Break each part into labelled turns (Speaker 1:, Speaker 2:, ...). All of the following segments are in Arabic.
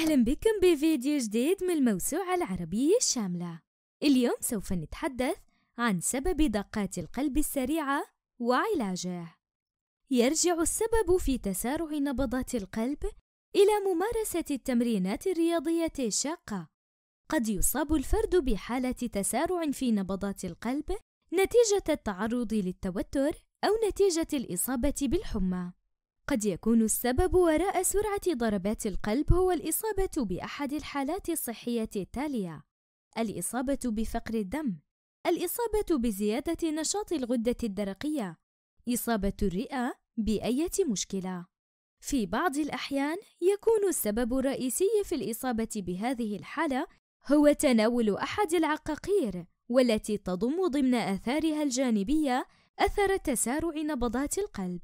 Speaker 1: أهلا بكم بفيديو جديد من الموسوعة العربية الشاملة اليوم سوف نتحدث عن سبب دقات القلب السريعة وعلاجه يرجع السبب في تسارع نبضات القلب إلى ممارسة التمرينات الرياضية الشاقة قد يصاب الفرد بحالة تسارع في نبضات القلب نتيجة التعرض للتوتر أو نتيجة الإصابة بالحمى قد يكون السبب وراء سرعة ضربات القلب هو الإصابة بأحد الحالات الصحية التالية: الإصابة بفقر الدم، الإصابة بزيادة نشاط الغدة الدرقية، إصابة الرئة بأية مشكلة. في بعض الأحيان يكون السبب الرئيسي في الإصابة بهذه الحالة هو تناول أحد العقاقير والتي تضم ضمن آثارها الجانبية أثر تسارع نبضات القلب.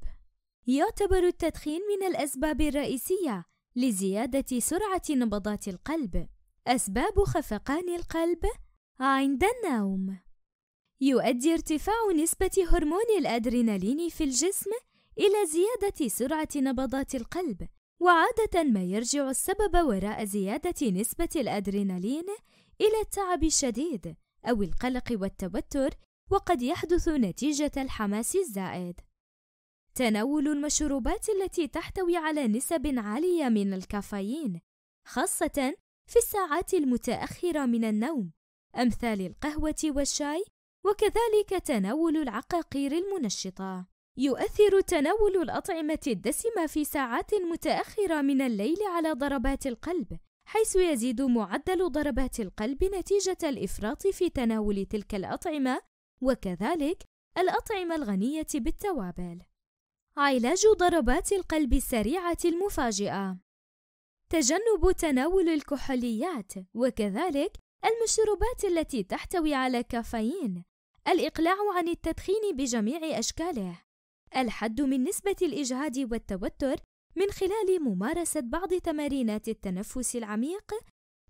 Speaker 1: يعتبر التدخين من الأسباب الرئيسية لزيادة سرعة نبضات القلب. أسباب خفقان القلب عند النوم يؤدي ارتفاع نسبة هرمون الأدرينالين في الجسم إلى زيادة سرعة نبضات القلب، وعادة ما يرجع السبب وراء زيادة نسبة الأدرينالين إلى التعب الشديد أو القلق والتوتر، وقد يحدث نتيجة الحماس الزائد. تناول المشروبات التي تحتوي على نسب عالية من الكافيين، خاصة في الساعات المتأخرة من النوم، أمثال القهوة والشاي، وكذلك تناول العقاقير المنشطة. يؤثر تناول الأطعمة الدسمة في ساعات متأخرة من الليل على ضربات القلب، حيث يزيد معدل ضربات القلب نتيجة الإفراط في تناول تلك الأطعمة، وكذلك الأطعمة الغنية بالتوابل. علاج ضربات القلب السريعة المفاجئة تجنب تناول الكحوليات وكذلك المشروبات التي تحتوي على كافيين الإقلاع عن التدخين بجميع أشكاله الحد من نسبة الإجهاد والتوتر من خلال ممارسة بعض تمارينات التنفس العميق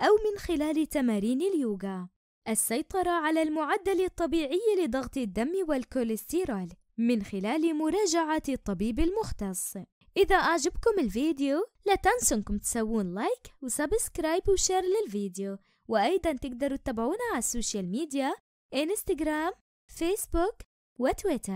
Speaker 1: أو من خلال تمارين اليوغا السيطرة على المعدل الطبيعي لضغط الدم والكوليسترول من خلال مراجعة الطبيب المختص إذا أعجبكم الفيديو لا تنسوا أنكم تسوون لايك وسبسكرايب وشير للفيديو وأيضا تقدروا تتابعونا على السوشيال ميديا انستغرام فيسبوك وتويتر